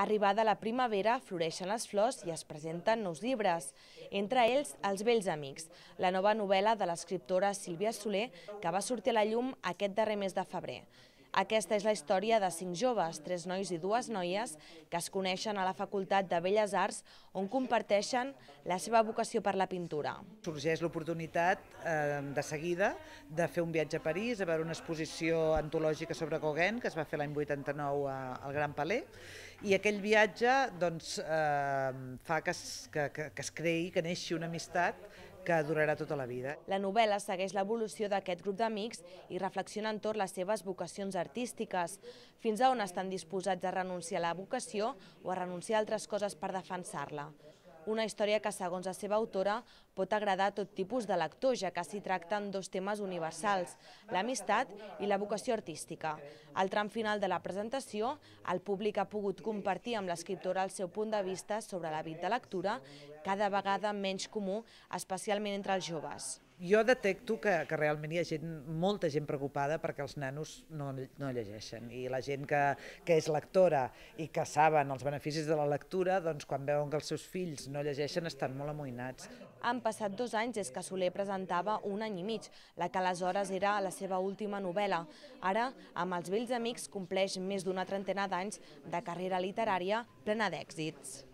Arribada la primavera, floreixen les flors i es presenten nous llibres, entre ells Els vells amics, la nova novel·la de l'escriptora Sílvia Soler, que va sortir a la llum aquest darrer mes de febrer. Aquesta és la història de cinc joves, tres nois i dues noies, que es coneixen a la Facultat de Belles Arts, on comparteixen la seva vocació per la pintura. Sorgeix l'oportunitat eh, de seguida de fer un viatge a París, a veure una exposició antològica sobre Gauguin, que es va fer l'any 89 eh, al Gran Palais, i aquell viatge doncs, eh, fa que es, que, que, que es creï, que neixi una amistat que durarà tota la vida. La novel·la segueix l'evolució d'aquest grup d'amics i reflexiona entorn les seves vocacions artístiques, fins a on estan disposats a renunciar a la vocació o a renunciar a altres coses per defensar-la. Una història que, segons la seva autora, pot agradar a tot tipus de lector, ja que s'hi tracten dos temes universals, l'amistat i la vocació artística. Al tram final de la presentació, el públic ha pogut compartir amb l'escriptora el seu punt de vista sobre l'hàbit de lectura, cada vegada menys comú, especialment entre els joves jo detecto que, que realment hi ha gent, molta gent preocupada perquè els nanos no, no llegeixen i la gent que, que és lectora i que saben els beneficis de la lectura, doncs quan veuen que els seus fills no llegeixen estan molt amoïnats. Han passat dos anys des que Soler presentava Un any i mig, la que aleshores era la seva última novel·la. Ara, amb els vells amics, compleix més d'una trentena d'anys de carrera literària plena d'èxits.